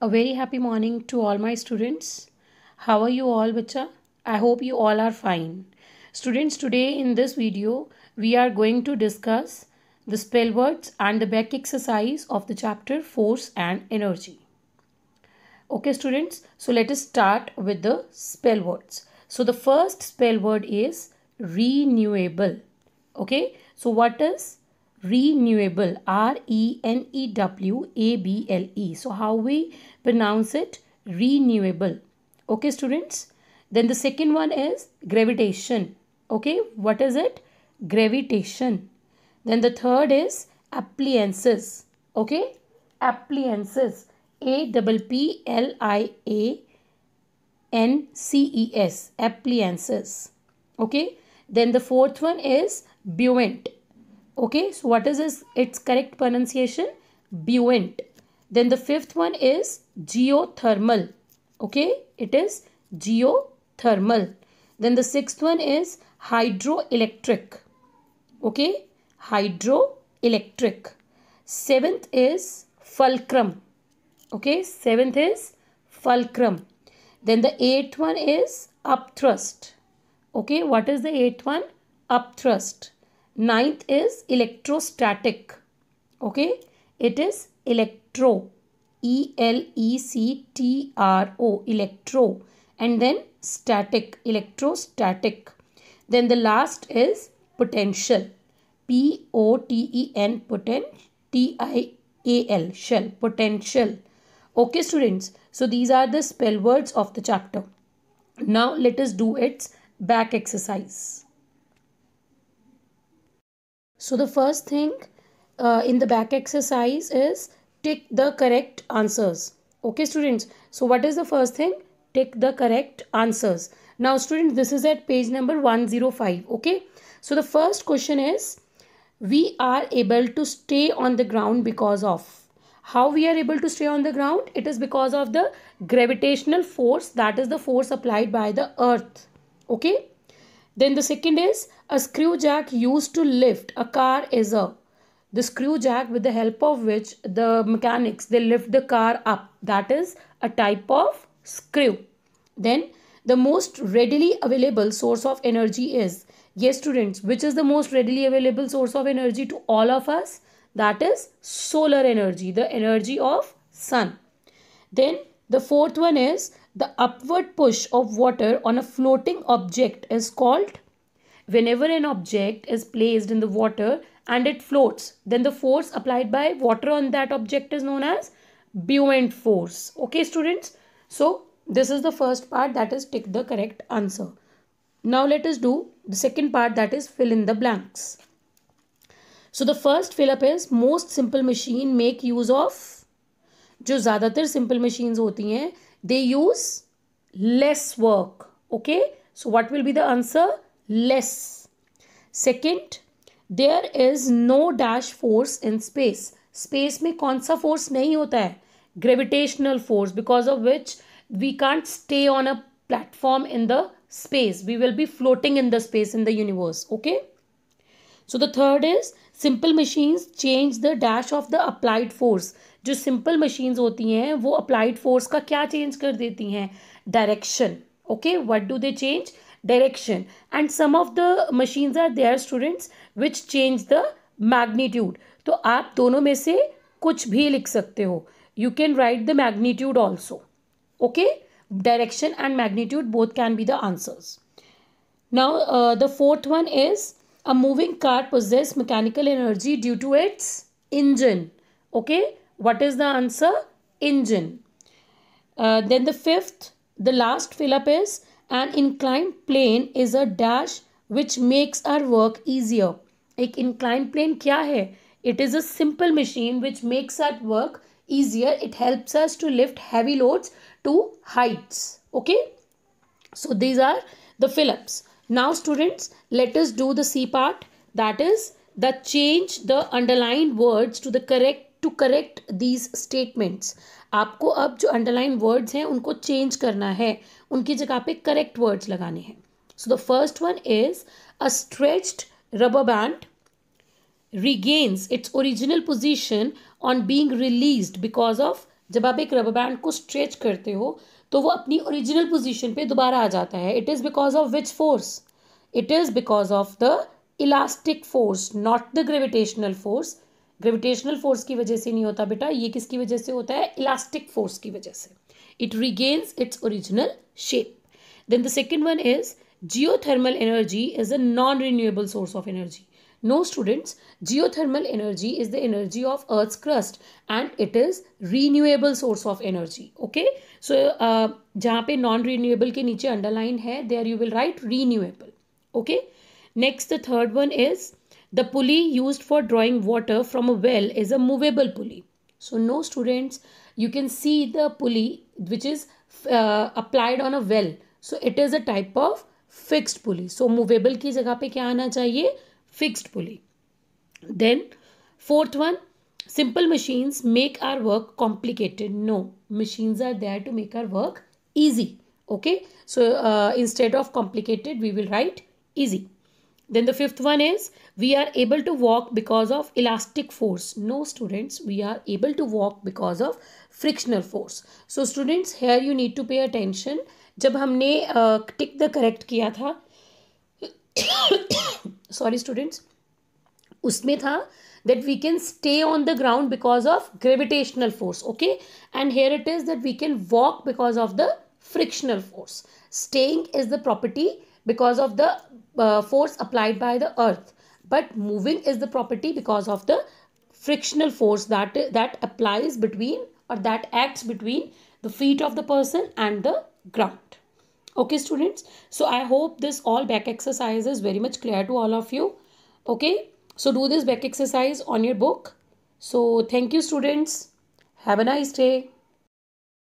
A very happy morning to all my students. How are you all, bacha? I hope you all are fine. Students, today in this video, we are going to discuss the spell words and the back exercise of the chapter Force and Energy. Okay, students, so let us start with the spell words. So the first spell word is renewable. Okay, so what is renewable r e n e w a b l e so how we pronounce it renewable okay students then the second one is gravitation okay what is it gravitation then the third is appliances okay appliances a double p l i a n c e s appliances okay then the fourth one is buoyant Okay, so what is this, its correct pronunciation? Buent. Then the fifth one is geothermal. Okay, it is geothermal. Then the sixth one is hydroelectric. Okay, hydroelectric. Seventh is fulcrum. Okay, seventh is fulcrum. Then the eighth one is upthrust. Okay, what is the eighth one? Upthrust. Ninth is electrostatic. Okay. It is electro. E-L-E-C-T-R-O. Electro. And then static. Electrostatic. Then the last is potential. P-O-T-E-N. potential, T-I-A-L. Shell. Potential. Okay students. So these are the spell words of the chapter. Now let us do its back exercise. So the first thing uh, in the back exercise is tick the correct answers. Okay students, so what is the first thing? Tick the correct answers. Now students, this is at page number 105. Okay, so the first question is we are able to stay on the ground because of how we are able to stay on the ground it is because of the gravitational force that is the force applied by the earth okay then the second is a screw jack used to lift a car is a the screw jack with the help of which the mechanics they lift the car up that is a type of screw then the most readily available source of energy is yes students which is the most readily available source of energy to all of us that is solar energy the energy of sun then the fourth one is the upward push of water on a floating object is called whenever an object is placed in the water and it floats then the force applied by water on that object is known as buoyant force okay students so this is the first part that is tick the correct answer now let us do the second part that is fill in the blanks so the first fill up is most simple machine make use of जो ज़्यादातर simple machines होती हैं they use less work. Okay. So what will be the answer? Less. Second, there is no dash force in space. Space में कौन force नहीं होता है? Gravitational force because of which we can't stay on a platform in the space. We will be floating in the space in the universe. Okay. So the third is simple machines change the dash of the applied force. जो simple machines होती हैं वो applied force का क्या change कर देती हैं direction okay what do they change direction and some of the machines are there students which change the magnitude तो आप दोनों में से कुछ भी लिख सकते हो you can write the magnitude also okay direction and magnitude both can be the answers now the fourth one is a moving car possess mechanical energy due to its engine okay What is the answer? Engine. Uh, then the fifth, the last fill up is an inclined plane is a dash which makes our work easier. एक inclined plane क्या है? It is a simple machine which makes our work easier. It helps us to lift heavy loads to heights. Okay. So these are the fill-ups. Now students, let us do the C part. That is the change the underlined words to the correct to correct these statements आपको अब जो underline words हैं उनको change करना है उनकी जगह पे करेक्ट वर्ड्स लगाने हैं so the first one is a stretched rubber band regains its original position on being release because of जब आप एक रबर बैंड को स्ट्रेच करते हो तो वो अपनी ओरिजिनल पोजिशन पे दोबारा आ जाता है it is because of which force it is because of the elastic force not the gravitational force gravitational force की वजह से नहीं होता बेटा ये किसकी वजह से होता है इलास्टिक फोर्स की वजह से it regains its original shape then the second one is geothermal energy is a non renewable source of energy no students geothermal energy is the energy of earth crust and it is renewable source of energy okay so जहाँ पे non renewable के नीचे underline है they are you will write renewable okay next the third one is The pulley used for drawing water from a well is a movable pulley. So no students, you can see the pulley which is uh, applied on a well. So it is a type of fixed pulley. So movable की जगह पे क्या आना चाहिए Fixed pulley. Then fourth one, simple machines make our work complicated. No, machines are there to make our work easy. Okay, so uh, instead of complicated, we will write easy. Then the fifth one is we are able to walk because of elastic force. No students, we are able to walk because of frictional force. So students here you need to pay attention. जब हमने टिक the correct, किया था sorry students उसमें that we can stay on the ground because of gravitational force okay and here it is that we can walk because of the frictional force staying is the property because of the uh, force applied by the earth but moving is the property because of the frictional force that that applies between or that acts between the feet of the person and the ground okay students so i hope this all back exercise is very much clear to all of you okay so do this back exercise on your book so thank you students have a nice day